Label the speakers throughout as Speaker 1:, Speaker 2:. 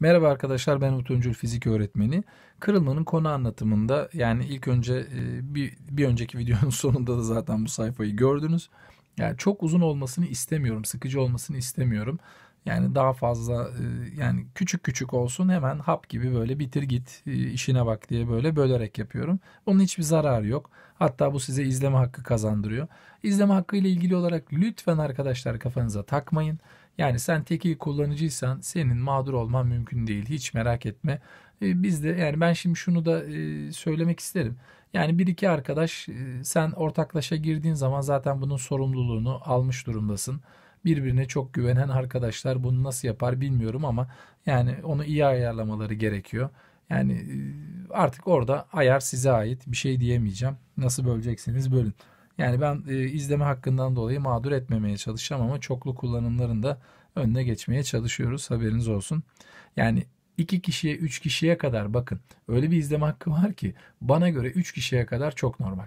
Speaker 1: Merhaba arkadaşlar ben Utuncul Fizik Öğretmeni. Kırılmanın konu anlatımında yani ilk önce e, bir, bir önceki videonun sonunda da zaten bu sayfayı gördünüz. Yani çok uzun olmasını istemiyorum, sıkıcı olmasını istemiyorum. Yani daha fazla e, yani küçük küçük olsun hemen hap gibi böyle bitir git e, işine bak diye böyle bölerek yapıyorum. Onun hiçbir zararı yok. Hatta bu size izleme hakkı kazandırıyor. İzleme hakkı ile ilgili olarak lütfen arkadaşlar kafanıza takmayın. Yani sen tekil kullanıcıysan senin mağdur olman mümkün değil. Hiç merak etme. E, biz de yani ben şimdi şunu da e, söylemek isterim. Yani bir iki arkadaş e, sen ortaklaşa girdiğin zaman zaten bunun sorumluluğunu almış durumdasın. Birbirine çok güvenen arkadaşlar bunu nasıl yapar bilmiyorum ama yani onu iyi ayarlamaları gerekiyor. Yani artık orada ayar size ait bir şey diyemeyeceğim. Nasıl böleceksiniz bölün. Yani ben e, izleme hakkından dolayı mağdur etmemeye çalışacağım ama çoklu kullanımların da önüne geçmeye çalışıyoruz haberiniz olsun. Yani iki kişiye üç kişiye kadar bakın öyle bir izleme hakkı var ki bana göre üç kişiye kadar çok normal.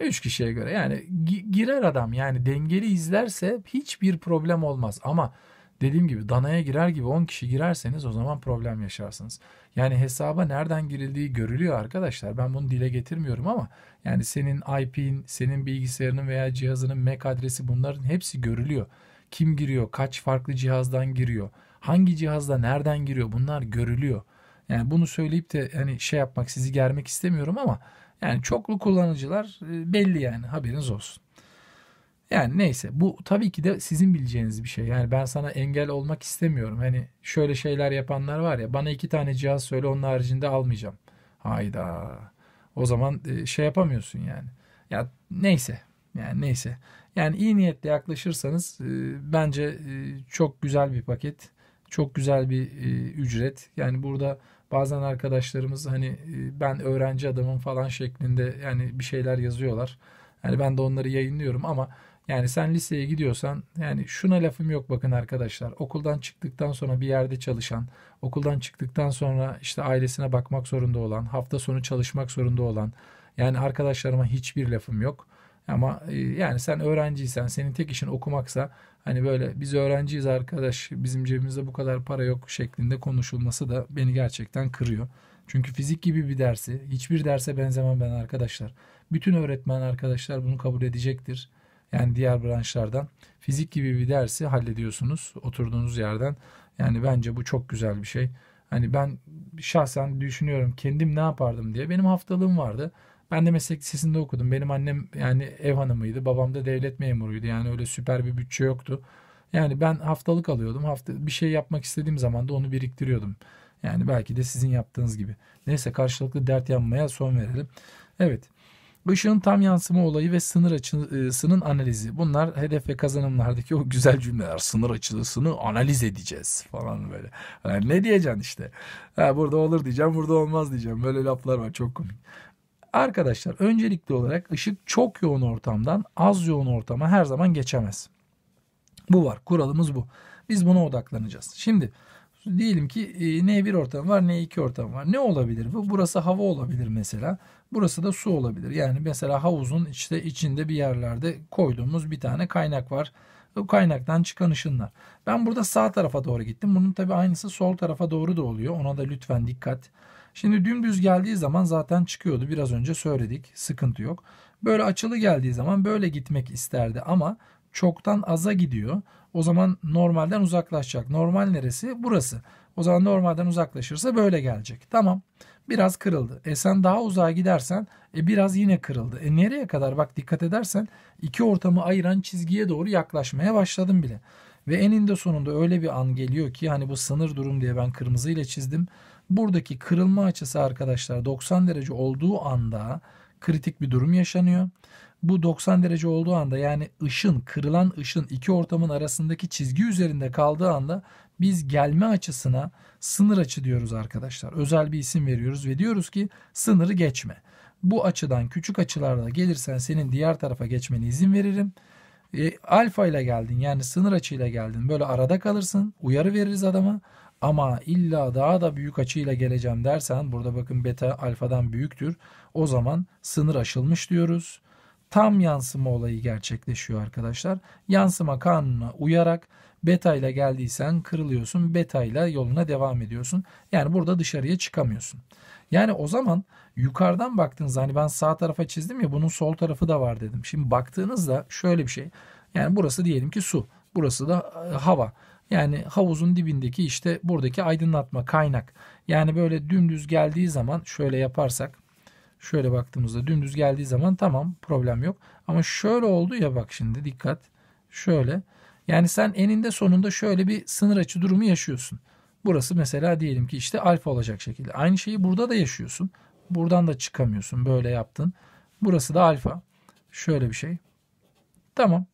Speaker 1: Üç kişiye göre yani girer adam yani dengeli izlerse hiçbir problem olmaz ama dediğim gibi danaya girer gibi 10 kişi girerseniz o zaman problem yaşarsınız. Yani hesaba nereden girildiği görülüyor arkadaşlar. Ben bunu dile getirmiyorum ama yani senin IP'in, senin bilgisayarının veya cihazının MAC adresi bunların hepsi görülüyor. Kim giriyor, kaç farklı cihazdan giriyor, hangi cihazda nereden giriyor bunlar görülüyor. Yani bunu söyleyip de hani şey yapmak sizi germek istemiyorum ama yani çoklu kullanıcılar e, belli yani haberiniz olsun. Yani neyse bu tabii ki de sizin bileceğiniz bir şey. Yani ben sana engel olmak istemiyorum. Hani şöyle şeyler yapanlar var ya bana iki tane cihaz söyle onun haricinde almayacağım. Hayda. O zaman e, şey yapamıyorsun yani. Ya neyse. Yani neyse. Yani iyi niyetle yaklaşırsanız e, bence e, çok güzel bir paket. Çok güzel bir ücret. Yani burada bazen arkadaşlarımız hani ben öğrenci adamım falan şeklinde yani bir şeyler yazıyorlar. Yani ben de onları yayınlıyorum ama yani sen liseye gidiyorsan yani şuna lafım yok bakın arkadaşlar. Okuldan çıktıktan sonra bir yerde çalışan, okuldan çıktıktan sonra işte ailesine bakmak zorunda olan, hafta sonu çalışmak zorunda olan yani arkadaşlarıma hiçbir lafım yok. Ama e, yani sen öğrenciysen, senin tek işin okumaksa hani böyle biz öğrenciyiz arkadaş, bizim cebimizde bu kadar para yok şeklinde konuşulması da beni gerçekten kırıyor. Çünkü fizik gibi bir dersi, hiçbir derse benzemem ben arkadaşlar. Bütün öğretmen arkadaşlar bunu kabul edecektir. Yani diğer branşlardan fizik gibi bir dersi hallediyorsunuz oturduğunuz yerden. Yani bence bu çok güzel bir şey. Hani ben şahsen düşünüyorum kendim ne yapardım diye. Benim haftalığım vardı. Ben de meslek lisesinde okudum. Benim annem yani ev hanımıydı. Babam da devlet memuruydu. Yani öyle süper bir bütçe yoktu. Yani ben haftalık alıyordum. Hafta bir şey yapmak istediğim zaman da onu biriktiriyordum. Yani belki de sizin yaptığınız gibi. Neyse karşılıklı dert yanmaya son verelim. Evet Işığın tam yansıma olayı ve sınır açısının e, analizi. Bunlar hedef ve kazanımlardaki o güzel cümleler. Sınır açısını analiz edeceğiz falan böyle. Yani ne diyeceksin işte. Ha, burada olur diyeceğim, burada olmaz diyeceğim. Böyle laflar var çok komik. Arkadaşlar öncelikli olarak ışık çok yoğun ortamdan az yoğun ortama her zaman geçemez. Bu var. Kuralımız bu. Biz buna odaklanacağız. Şimdi diyelim ki e, N1 ortam var, N2 ortam var. Ne olabilir? Bu burası hava olabilir mesela. Burası da su olabilir. Yani mesela havuzun işte içinde bir yerlerde koyduğumuz bir tane kaynak var. O kaynaktan çıkan ışınlar. Ben burada sağ tarafa doğru gittim. Bunun tabi aynısı sol tarafa doğru da oluyor. Ona da lütfen dikkat. Şimdi dümdüz geldiği zaman zaten çıkıyordu. Biraz önce söyledik. Sıkıntı yok. Böyle açılı geldiği zaman böyle gitmek isterdi ama çoktan aza gidiyor. O zaman normalden uzaklaşacak. Normal neresi? Burası. O zaman normalden uzaklaşırsa böyle gelecek. Tamam. Biraz kırıldı. E sen daha uzağa gidersen e biraz yine kırıldı. E nereye kadar? Bak dikkat edersen iki ortamı ayıran çizgiye doğru yaklaşmaya başladım bile. Ve eninde sonunda öyle bir an geliyor ki hani bu sınır durum diye ben kırmızı ile çizdim. Buradaki kırılma açısı arkadaşlar 90 derece olduğu anda kritik bir durum yaşanıyor. Bu 90 derece olduğu anda yani ışın, kırılan ışın iki ortamın arasındaki çizgi üzerinde kaldığı anda biz gelme açısına sınır açı diyoruz arkadaşlar. Özel bir isim veriyoruz ve diyoruz ki sınırı geçme. Bu açıdan küçük açılarla gelirsen senin diğer tarafa geçmene izin veririm. E, alfa ile geldin yani sınır açıyla geldin böyle arada kalırsın uyarı veririz adama. Ama illa daha da büyük açıyla geleceğim dersen burada bakın beta alfadan büyüktür. O zaman sınır aşılmış diyoruz tam yansıma olayı gerçekleşiyor arkadaşlar. Yansıma kanununa uyarak beta ile geldiysen kırılıyorsun. Beta ile yoluna devam ediyorsun. Yani burada dışarıya çıkamıyorsun. Yani o zaman yukarıdan baktığınızda hani ben sağ tarafa çizdim ya bunun sol tarafı da var dedim. Şimdi baktığınızda şöyle bir şey. Yani burası diyelim ki su. Burası da e, hava. Yani havuzun dibindeki işte buradaki aydınlatma kaynak. Yani böyle dümdüz geldiği zaman şöyle yaparsak Şöyle baktığımızda dümdüz geldiği zaman tamam problem yok. Ama şöyle oldu ya bak şimdi dikkat. Şöyle. Yani sen eninde sonunda şöyle bir sınır açı durumu yaşıyorsun. Burası mesela diyelim ki işte alfa olacak şekilde. Aynı şeyi burada da yaşıyorsun. Buradan da çıkamıyorsun. Böyle yaptın. Burası da alfa. Şöyle bir şey. Tamam.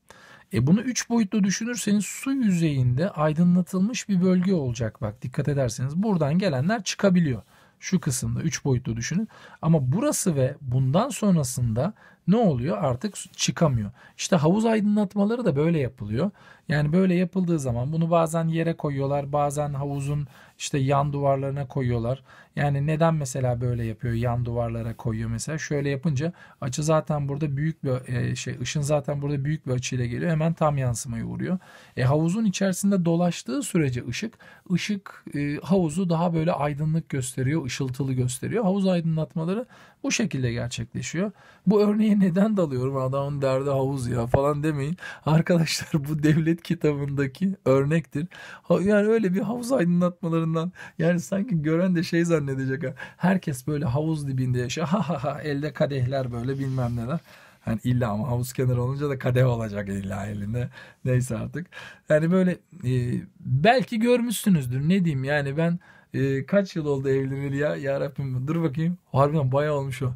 Speaker 1: E bunu 3 boyutlu düşünürseniz su yüzeyinde aydınlatılmış bir bölge olacak bak dikkat ederseniz. Buradan gelenler çıkabiliyor şu kısımda 3 boyutlu düşünün. Ama burası ve bundan sonrasında ne oluyor? Artık çıkamıyor. İşte havuz aydınlatmaları da böyle yapılıyor. Yani böyle yapıldığı zaman bunu bazen yere koyuyorlar, bazen havuzun işte yan duvarlarına koyuyorlar. Yani neden mesela böyle yapıyor? Yan duvarlara koyuyor mesela. Şöyle yapınca açı zaten burada büyük bir e, şey ışın zaten burada büyük bir açıyla geliyor. Hemen tam yansımaya uğruyor. E havuzun içerisinde dolaştığı sürece ışık ışık e, havuzu daha böyle aydınlık gösteriyor, ışıltılı gösteriyor. Havuz aydınlatmaları bu şekilde gerçekleşiyor. Bu örneği neden dalıyorum adamın derdi havuz ya falan demeyin. Arkadaşlar bu devlet kitabındaki örnektir. Yani öyle bir havuz aydınlatmalarından yani sanki gören de şey zannedecek. Herkes böyle havuz dibinde yaşıyor. Ha ha ha elde kadehler böyle bilmem neler. Hani illa ama havuz kenarı olunca da kadeh olacak illa elinde. Neyse artık. Yani böyle e, belki görmüşsünüzdür. Ne diyeyim yani ben e, kaç yıl oldu evleneli ya? Ya Rabbim dur bakayım. Harbiden bayağı olmuş o.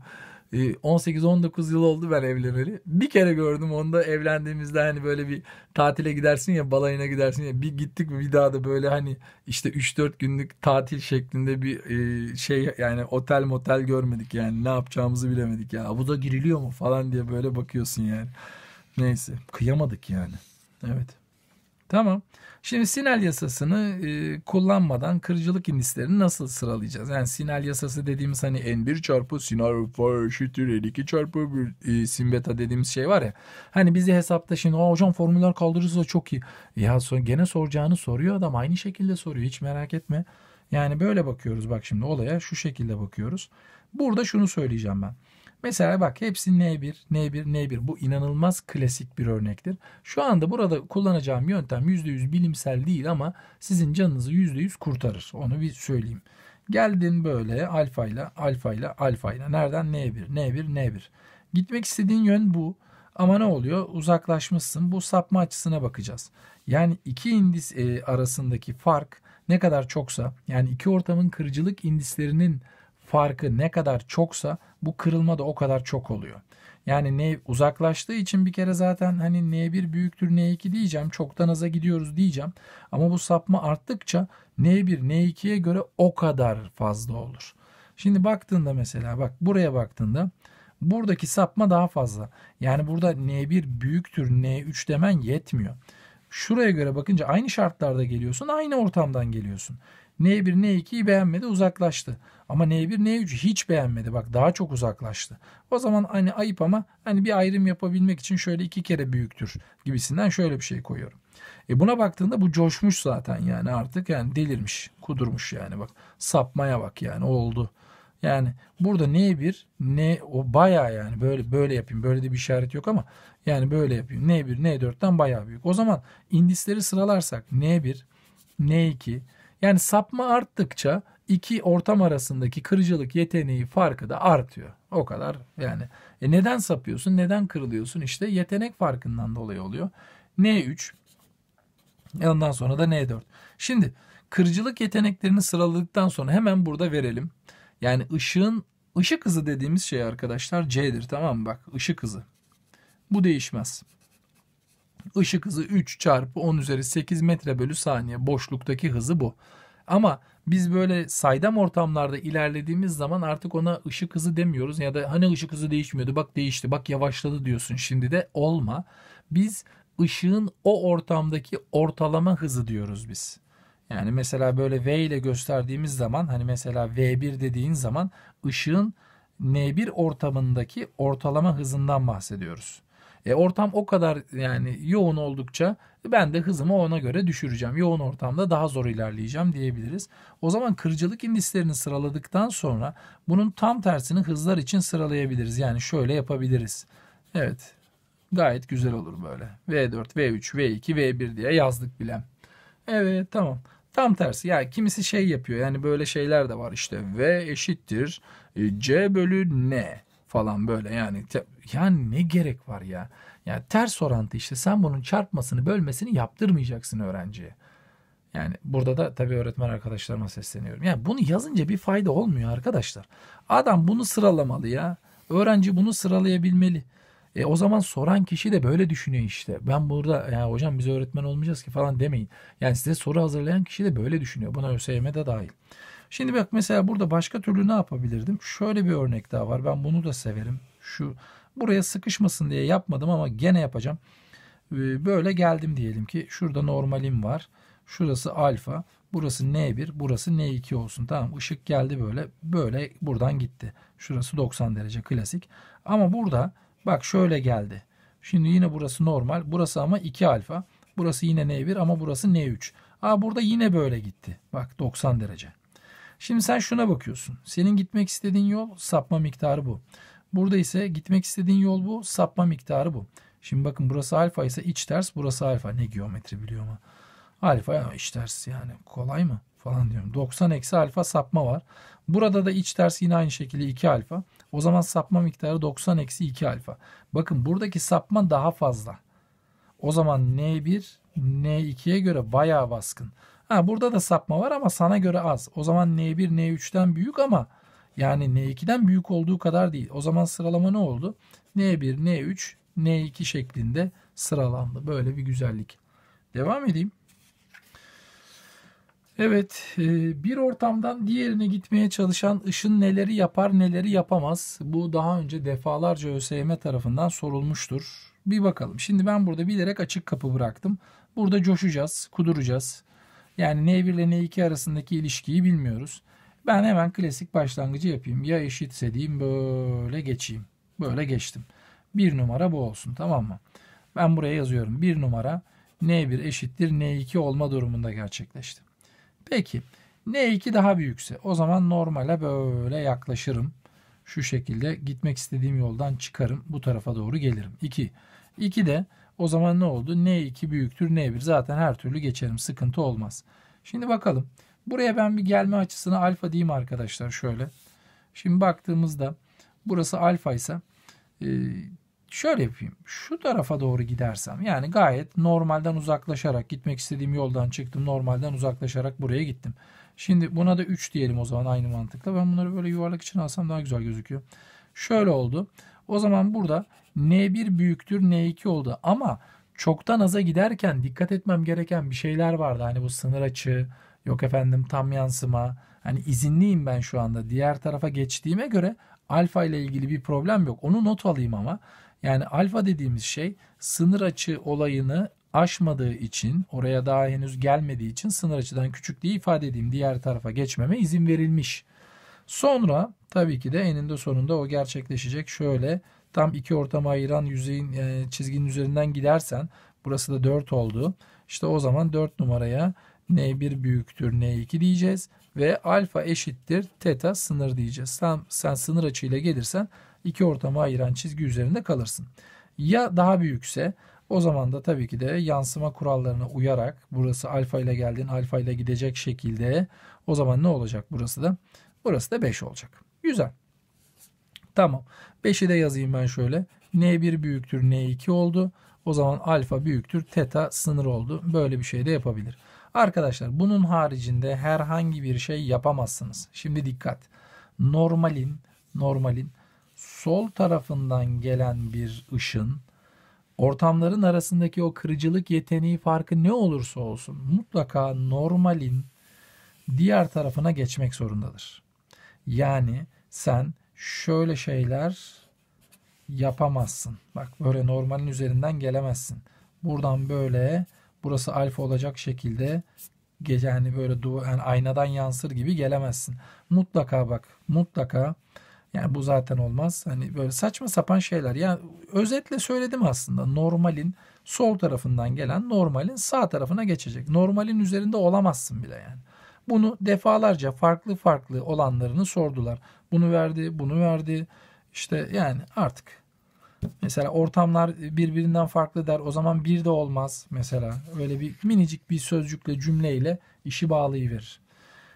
Speaker 1: E, ee, 18-19 yıl oldu ben evleneli. Bir kere gördüm onu da evlendiğimizde hani böyle bir tatile gidersin ya balayına gidersin ya bir gittik bir daha da böyle hani işte 3-4 günlük tatil şeklinde bir e, şey yani otel motel görmedik yani ne yapacağımızı bilemedik ya bu da giriliyor mu falan diye böyle bakıyorsun yani. Neyse kıyamadık yani. Evet. Tamam. Şimdi sinal yasasını e, kullanmadan kırıcılık indislerini nasıl sıralayacağız? Yani sinal yasası dediğimiz hani N1 çarpı sinar for şütür N2 çarpı e, sin dediğimiz şey var ya. Hani bizi hesapta şimdi hocam formüller kaldırırsa çok iyi. Ya son, gene soracağını soruyor adam aynı şekilde soruyor hiç merak etme. Yani böyle bakıyoruz bak şimdi olaya şu şekilde bakıyoruz. Burada şunu söyleyeceğim ben. Mesela bak hepsi N1, N1, N1. Bu inanılmaz klasik bir örnektir. Şu anda burada kullanacağım yöntem %100 bilimsel değil ama sizin canınızı %100 kurtarır. Onu bir söyleyeyim. Geldin böyle alfa ile alfa ile alfa ile. Nereden N1, N1, N1. Gitmek istediğin yön bu. Ama ne oluyor? Uzaklaşmışsın. Bu sapma açısına bakacağız. Yani iki indis e, arasındaki fark ne kadar çoksa yani iki ortamın kırıcılık indislerinin farkı ne kadar çoksa bu kırılma da o kadar çok oluyor. Yani ne uzaklaştığı için bir kere zaten hani N1 büyüktür N2 diyeceğim. Çoktan aza gidiyoruz diyeceğim. Ama bu sapma arttıkça N1 N2'ye göre o kadar fazla olur. Şimdi baktığında mesela bak buraya baktığında buradaki sapma daha fazla. Yani burada N1 büyüktür N3 demen yetmiyor. Şuraya göre bakınca aynı şartlarda geliyorsun, aynı ortamdan geliyorsun. N1 N2'yi beğenmedi uzaklaştı. Ama N1 N3'ü hiç beğenmedi bak daha çok uzaklaştı. O zaman hani ayıp ama hani bir ayrım yapabilmek için şöyle iki kere büyüktür gibisinden şöyle bir şey koyuyorum. E buna baktığında bu coşmuş zaten yani artık yani delirmiş kudurmuş yani bak sapmaya bak yani oldu. Yani burada N1 ne o baya yani böyle böyle yapayım böyle de bir işaret yok ama yani böyle yapayım N1 N4'ten baya büyük. O zaman indisleri sıralarsak N1 N2 yani sapma arttıkça iki ortam arasındaki kırıcılık yeteneği farkı da artıyor. O kadar yani. E neden sapıyorsun? Neden kırılıyorsun? İşte yetenek farkından dolayı oluyor. N3 e ondan sonra da N4. Şimdi kırıcılık yeteneklerini sıraladıktan sonra hemen burada verelim. Yani ışığın ışık hızı dediğimiz şey arkadaşlar C'dir tamam mı? Bak ışık hızı. Bu değişmez. Işık hızı 3 çarpı 10 üzeri 8 metre bölü saniye boşluktaki hızı bu. Ama biz böyle saydam ortamlarda ilerlediğimiz zaman artık ona ışık hızı demiyoruz ya da hani ışık hızı değişmiyordu bak değişti bak yavaşladı diyorsun şimdi de olma. Biz ışığın o ortamdaki ortalama hızı diyoruz biz. Yani mesela böyle V ile gösterdiğimiz zaman hani mesela V1 dediğin zaman ışığın N1 ortamındaki ortalama hızından bahsediyoruz. E, ortam o kadar yani yoğun oldukça ben de hızımı ona göre düşüreceğim. Yoğun ortamda daha zor ilerleyeceğim diyebiliriz. O zaman kırıcılık indislerini sıraladıktan sonra bunun tam tersini hızlar için sıralayabiliriz. Yani şöyle yapabiliriz. Evet gayet güzel olur böyle. V4, V3, V2, V1 diye yazdık bile. Evet tamam. Tam tersi ya yani kimisi şey yapıyor yani böyle şeyler de var işte V eşittir e, C bölü N falan böyle yani yani ne gerek var ya? Yani ters orantı işte sen bunun çarpmasını bölmesini yaptırmayacaksın öğrenciye. Yani burada da tabii öğretmen arkadaşlarıma sesleniyorum. Yani bunu yazınca bir fayda olmuyor arkadaşlar. Adam bunu sıralamalı ya. Öğrenci bunu sıralayabilmeli. E o zaman soran kişi de böyle düşünüyor işte. Ben burada ya hocam biz öğretmen olmayacağız ki falan demeyin. Yani size soru hazırlayan kişi de böyle düşünüyor. Buna ÖSYM de dahil. Şimdi bak mesela burada başka türlü ne yapabilirdim? Şöyle bir örnek daha var. Ben bunu da severim. Şu Buraya sıkışmasın diye yapmadım ama gene yapacağım. Ee, böyle geldim diyelim ki şurada normalim var. Şurası alfa. Burası N1, burası N2 olsun. Tamam ışık geldi böyle. Böyle buradan gitti. Şurası 90 derece klasik. Ama burada bak şöyle geldi. Şimdi yine burası normal. Burası ama 2 alfa. Burası yine N1 ama burası N3. Aa burada yine böyle gitti. Bak 90 derece. Şimdi sen şuna bakıyorsun. Senin gitmek istediğin yol sapma miktarı bu. Burada ise gitmek istediğin yol bu. Sapma miktarı bu. Şimdi bakın burası alfa ise iç ters burası alfa. Ne geometri biliyor mu? Alfa ya iç ters yani kolay mı? Falan diyorum. 90 eksi alfa sapma var. Burada da iç ters yine aynı şekilde 2 alfa. O zaman sapma miktarı 90 eksi 2 alfa. Bakın buradaki sapma daha fazla. O zaman N1 N2'ye göre bayağı baskın. Ha, burada da sapma var ama sana göre az. O zaman N1 N3'ten büyük ama yani N2'den büyük olduğu kadar değil. O zaman sıralama ne oldu? N1, N3, N2 şeklinde sıralandı. Böyle bir güzellik. Devam edeyim. Evet, e, bir ortamdan diğerine gitmeye çalışan ışın neleri yapar neleri yapamaz. Bu daha önce defalarca ÖSYM tarafından sorulmuştur. Bir bakalım. Şimdi ben burada bilerek açık kapı bıraktım. Burada coşacağız, kuduracağız. Yani N1 ile N2 arasındaki ilişkiyi bilmiyoruz. Ben hemen klasik başlangıcı yapayım. Ya eşitse diyeyim böyle geçeyim. Böyle geçtim. Bir numara bu olsun tamam mı? Ben buraya yazıyorum. Bir numara N1 eşittir N2 olma durumunda gerçekleşti. Peki N2 daha büyükse o zaman normale böyle yaklaşırım. Şu şekilde gitmek istediğim yoldan çıkarım. Bu tarafa doğru gelirim. 2. 2 de o zaman ne oldu? N2 büyüktür N1. Zaten her türlü geçerim. Sıkıntı olmaz. Şimdi bakalım. Buraya ben bir gelme açısını alfa diyeyim arkadaşlar şöyle. Şimdi baktığımızda burası alfa ise e, şöyle yapayım. Şu tarafa doğru gidersem yani gayet normalden uzaklaşarak gitmek istediğim yoldan çıktım. Normalden uzaklaşarak buraya gittim. Şimdi buna da 3 diyelim o zaman aynı mantıkla. Ben bunları böyle yuvarlak için alsam daha güzel gözüküyor. Şöyle oldu. O zaman burada N1 büyüktür N2 oldu. Ama çoktan aza giderken dikkat etmem gereken bir şeyler vardı. Hani bu sınır açığı, Yok efendim tam yansıma. Hani izinliyim ben şu anda. Diğer tarafa geçtiğime göre alfa ile ilgili bir problem yok. Onu not alayım ama. Yani alfa dediğimiz şey sınır açı olayını aşmadığı için oraya daha henüz gelmediği için sınır açıdan küçük diye ifade edeyim. Diğer tarafa geçmeme izin verilmiş. Sonra tabii ki de eninde sonunda o gerçekleşecek. Şöyle tam iki ortama ayıran yüzeyin e, çizginin üzerinden gidersen burası da 4 oldu. İşte o zaman 4 numaraya N1 büyüktür N2 diyeceğiz ve alfa eşittir teta sınır diyeceğiz. Sen, sen sınır açıyla gelirsen iki ortamı ayıran çizgi üzerinde kalırsın. Ya daha büyükse o zaman da tabii ki de yansıma kurallarına uyarak burası alfa ile geldin alfa ile gidecek şekilde o zaman ne olacak burası da? Burası da 5 olacak. Güzel. Tamam. 5'i de yazayım ben şöyle. N1 büyüktür N2 oldu. O zaman alfa büyüktür teta sınır oldu. Böyle bir şey de yapabilir. Arkadaşlar bunun haricinde herhangi bir şey yapamazsınız. Şimdi dikkat. Normalin, normalin sol tarafından gelen bir ışın ortamların arasındaki o kırıcılık yeteneği farkı ne olursa olsun mutlaka normalin diğer tarafına geçmek zorundadır. Yani sen şöyle şeyler yapamazsın. Bak böyle normalin üzerinden gelemezsin. Buradan böyle burası alfa olacak şekilde gece hani böyle du yani aynadan yansır gibi gelemezsin. Mutlaka bak mutlaka yani bu zaten olmaz. Hani böyle saçma sapan şeyler. Yani özetle söyledim aslında. Normalin sol tarafından gelen normalin sağ tarafına geçecek. Normalin üzerinde olamazsın bile yani. Bunu defalarca farklı farklı olanlarını sordular. Bunu verdi, bunu verdi. İşte yani artık Mesela ortamlar birbirinden farklı der. O zaman bir de olmaz mesela. Öyle bir minicik bir sözcükle cümleyle işi bağlayıverir.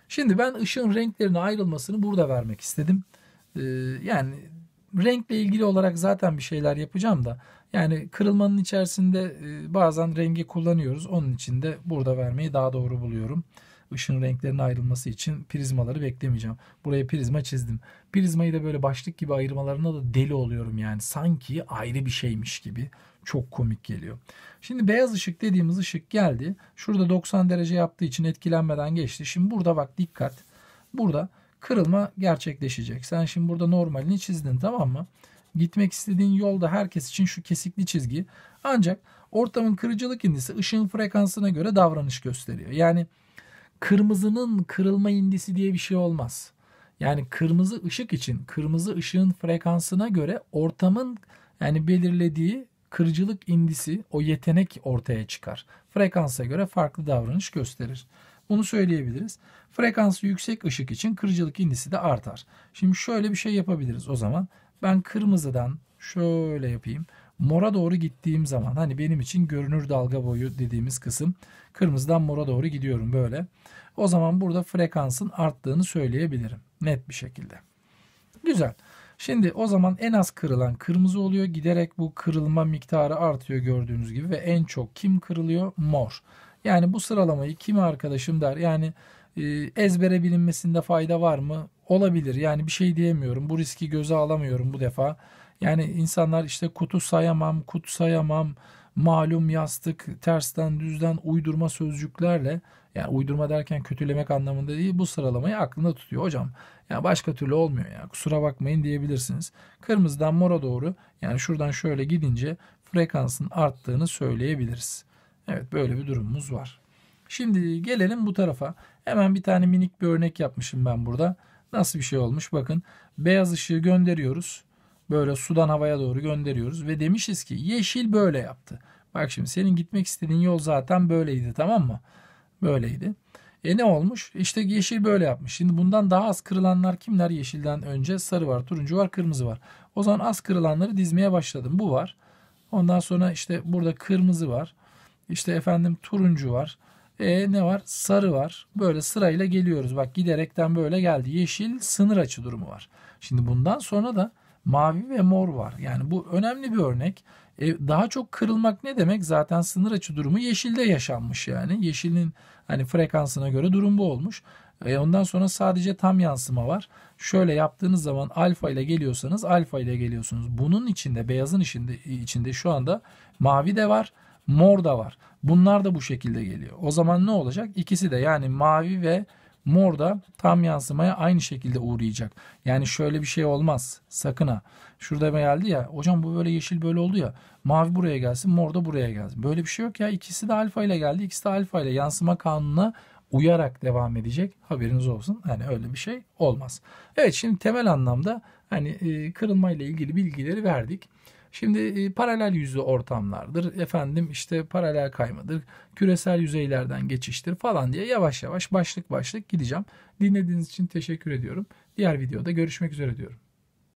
Speaker 1: Şimdi ben ışığın renklerine ayrılmasını burada vermek istedim. Ee, yani renkle ilgili olarak zaten bir şeyler yapacağım da yani kırılmanın içerisinde e, bazen rengi kullanıyoruz. Onun için de burada vermeyi daha doğru buluyorum ışın renklerinin ayrılması için prizmaları beklemeyeceğim. Buraya prizma çizdim. Prizmayı da böyle başlık gibi ayırmalarına da deli oluyorum yani. Sanki ayrı bir şeymiş gibi. Çok komik geliyor. Şimdi beyaz ışık dediğimiz ışık geldi. Şurada 90 derece yaptığı için etkilenmeden geçti. Şimdi burada bak dikkat. Burada kırılma gerçekleşecek. Sen şimdi burada normalini çizdin tamam mı? Gitmek istediğin yolda herkes için şu kesikli çizgi. Ancak ortamın kırıcılık indisi ışığın frekansına göre davranış gösteriyor. Yani kırmızının kırılma indisi diye bir şey olmaz. Yani kırmızı ışık için kırmızı ışığın frekansına göre ortamın yani belirlediği kırıcılık indisi o yetenek ortaya çıkar. Frekansa göre farklı davranış gösterir. Bunu söyleyebiliriz. Frekansı yüksek ışık için kırıcılık indisi de artar. Şimdi şöyle bir şey yapabiliriz o zaman. Ben kırmızıdan şöyle yapayım. Mora doğru gittiğim zaman hani benim için görünür dalga boyu dediğimiz kısım kırmızıdan mora doğru gidiyorum böyle. O zaman burada frekansın arttığını söyleyebilirim net bir şekilde. Güzel. Şimdi o zaman en az kırılan kırmızı oluyor. Giderek bu kırılma miktarı artıyor gördüğünüz gibi ve en çok kim kırılıyor? Mor. Yani bu sıralamayı kim arkadaşım der. Yani e, ezbere bilinmesinde fayda var mı? Olabilir. Yani bir şey diyemiyorum. Bu riski göze alamıyorum bu defa. Yani insanlar işte kutu sayamam, kut sayamam, malum yastık, tersten düzden uydurma sözcüklerle yani uydurma derken kötülemek anlamında değil bu sıralamayı aklında tutuyor hocam. Ya yani başka türlü olmuyor ya kusura bakmayın diyebilirsiniz. Kırmızıdan mora doğru yani şuradan şöyle gidince frekansın arttığını söyleyebiliriz. Evet böyle bir durumumuz var. Şimdi gelelim bu tarafa. Hemen bir tane minik bir örnek yapmışım ben burada. Nasıl bir şey olmuş bakın. Beyaz ışığı gönderiyoruz böyle sudan havaya doğru gönderiyoruz ve demişiz ki yeşil böyle yaptı. Bak şimdi senin gitmek istediğin yol zaten böyleydi tamam mı? Böyleydi. E ne olmuş? İşte yeşil böyle yapmış. Şimdi bundan daha az kırılanlar kimler? Yeşilden önce sarı var, turuncu var, kırmızı var. O zaman az kırılanları dizmeye başladım. Bu var. Ondan sonra işte burada kırmızı var. İşte efendim turuncu var. E ne var? Sarı var. Böyle sırayla geliyoruz. Bak giderekten böyle geldi. Yeşil sınır açı durumu var. Şimdi bundan sonra da mavi ve mor var. Yani bu önemli bir örnek. E, daha çok kırılmak ne demek? Zaten sınır açı durumu yeşilde yaşanmış yani. Yeşilin hani frekansına göre durum bu olmuş. E, ondan sonra sadece tam yansıma var. Şöyle yaptığınız zaman alfa ile geliyorsanız alfa ile geliyorsunuz. Bunun içinde beyazın içinde, içinde şu anda mavi de var mor da var. Bunlar da bu şekilde geliyor. O zaman ne olacak? İkisi de yani mavi ve Mor da tam yansımaya aynı şekilde uğrayacak. Yani şöyle bir şey olmaz. Sakın ha. Şurada geldi ya. Hocam bu böyle yeşil böyle oldu ya. Mavi buraya gelsin mor da buraya gelsin. Böyle bir şey yok ya. İkisi de alfa ile geldi. İkisi de alfa ile yansıma kanununa uyarak devam edecek. Haberiniz olsun. Hani öyle bir şey olmaz. Evet şimdi temel anlamda hani e, kırılmayla ilgili bilgileri verdik. Şimdi e, paralel yüzlü ortamlardır. Efendim işte paralel kaymadır. Küresel yüzeylerden geçiştir falan diye yavaş yavaş başlık başlık gideceğim. Dinlediğiniz için teşekkür ediyorum. Diğer videoda görüşmek üzere diyorum.